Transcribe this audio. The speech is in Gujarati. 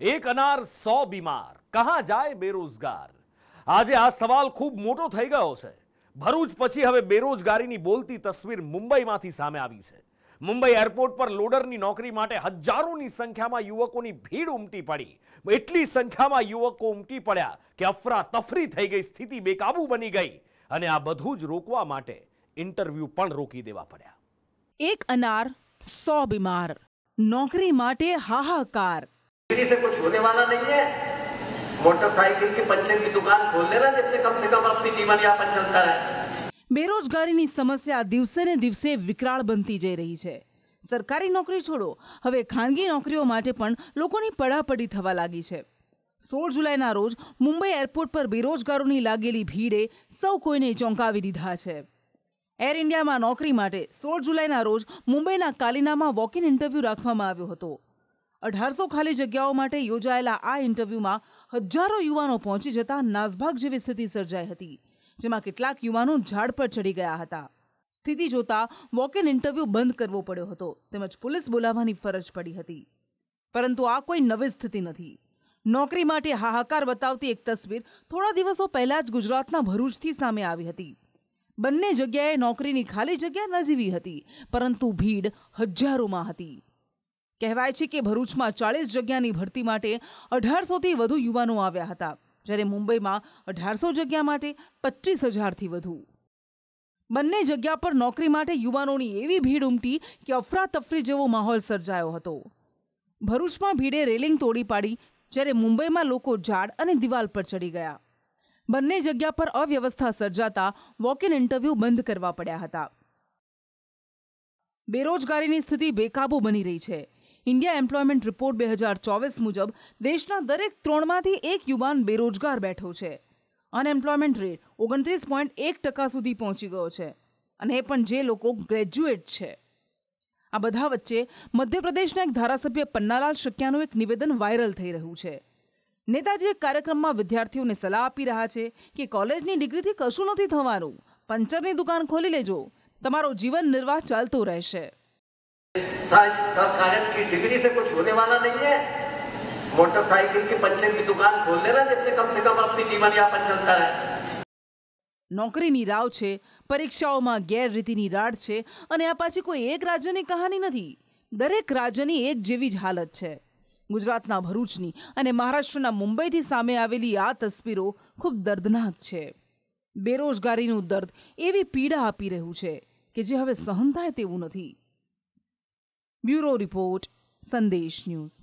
એક અનાર સો બીમાર કહા જાય બેરોજગાર આજે આ સવાલ ખૂબ મોટો થઈ ગયો છે ભરૂચ પછી હવે બેરોજગારીની બોલતી તસવીર મુંબઈમાંથી સામે આવી છે મુંબઈ એરપોર્ટ પર લોડરની નોકરી માટે હજારોની સંખ્યામાં યુવકોની ભીડ ઉમટી પડી એટલી સંખ્યામાં યુવકો ઉમટી પડ્યા કે અફરા તફરી થઈ ગઈ સ્થિતિ બેકાબુ બની ગઈ અને આ બધું જ રોકવા માટે ઇન્ટરવ્યૂ પણ રોકી દેવા પડ્યા એક અનાર સો બીમાર નોકરી માટે હાહાકાર से कुछ होने वाला नहीं है મોટરસાઇકલ કે પંચર की दुकान खोल लेना जिससे कम से कम अपनी जीवन यापन चलता है બેરોજગારીની સમસ્યા દિવસે ને દિવસે વિકરાળ બનતી જઈ રહી છે સરકારી નોકરી છોડો હવે ખાનગી નોકરીઓ માટે પણ લોકોની પડાપડી થવા લાગી છે સોળ જુલાઈના રોજ મુંબઈ એરપોર્ટ પર બેરોજગારોની લાગેલી ભીડે સૌ કોઈને ચોંકાવી દીધા છે એર ઇન્ડિયામાં નોકરી માટે સોળ જુલાઈના રોજ મુંબઈના કાલિનામાં વોક ઇન્ટરવ્યૂ રાખવામાં આવ્યો હતો અઢારસો ખાલી જગ્યાઓ માટે યોજાયેલા આ ઇન્ટરવ્યૂમાં હજારો યુવાનો પહોંચી જતા નાસભાગ જેવી સ્થિતિ સર્જાઈ હતી જેમાં કેટલાક યુવાનો ઝાડ પર ચડી ગયા હતા સ્થિતિ જોતા વોક ઇન ઇન્ટરવ્યૂ બંધ કરવો પડ્યો હતો તેમજ પોલીસ બોલાવવાની ફરજ પડી હતી પરંતુ આ કોઈ નવી સ્થિતિ નથી નોકરી માટે હાહાકાર બતાવતી એક તસવીર થોડા દિવસો પહેલા જ ગુજરાતના ભરૂચથી સામે આવી હતી બંને જગ્યાએ નોકરીની ખાલી જગ્યા નજીવી હતી પરંતુ ભીડ હજારોમાં હતી કહેવાય છે કે ભરૂચમાં ચાળીસ જગ્યાની ભરતી માટે અઢારસોથી વધુ યુવાનો આવ્યા હતા જ્યારે મુંબઈમાં અઢારસો જગ્યા માટે પચીસ હજારથી વધુ બંને જગ્યા પર નોકરી માટે યુવાનોની એવી ભીડ ઉમટી કે અફરાતફરી જેવો માહોલ સર્જાયો હતો ભરૂચમાં ભીડે રેલિંગ તોડી પાડી જ્યારે મુંબઈમાં લોકો ઝાડ અને દિવાલ પર ચડી ગયા બંને જગ્યા પર અવ્યવસ્થા સર્જાતા વોક ઇન ઇન્ટરવ્યૂ બંધ કરવા પડ્યા હતા બેરોજગારીની સ્થિતિ બેકાબુ બની રહી છે ઇન્ડિયા એમ્પ્લોયમેન્ટ રિપોર્ટ બે હજાર ચોવીસ મુજબ દેશના દરેક ત્રણમાંથી એક યુવાન બેરોજગાર બેઠો છે અનએમ્પ્લોયમેન્ટ રેટ ઓગણત્રીસ પોઈન્ટ એક ટકા સુધી પહોંચી ગયો છે અને એ પણ જે લોકો ગ્રેજ્યુએટ છે આ બધા વચ્ચે મધ્યપ્રદેશના એક ધારાસભ્ય પન્નાલાલ શક્યાનું એક નિવેદન વાયરલ થઈ રહ્યું છે નેતાજી એક કાર્યક્રમમાં વિદ્યાર્થીઓને સલાહ આપી રહ્યા છે કે કોલેજની ડિગ્રીથી કશું નથી થવાનું પંચરની દુકાન ખોલી લેજો તમારો જીવન નિર્વાહ ચાલતો રહેશે कागज की डिग्री से कुछ होने वाला नहीं है मोटरसाइकिल की पंचर की दुकान खोल लेना जिससे कम से कम अपनी जीवन यापन चलता है નોકરીની રાવ છે પરીક્ષાઓમાં ગેરરીતિની રાડ છે અને આ પાછી કોઈ એક રાજ્યની કહાની નથી દરેક રાજ્યની એક જેવી જ હાલત છે ગુજરાતના ભરૂચની અને મહારાષ્ટ્રના મુંબઈથી સામે આવેલી આ તસવીરો ખૂબ દર્દનાક છે બેરોજગારીનું દર્દ એવી પીડા આપી રહ્યું છે કે જે હવે સહન થાય તેવું નથી બ્યુરો રિપોર્ટ સંદેશ ન્યૂઝ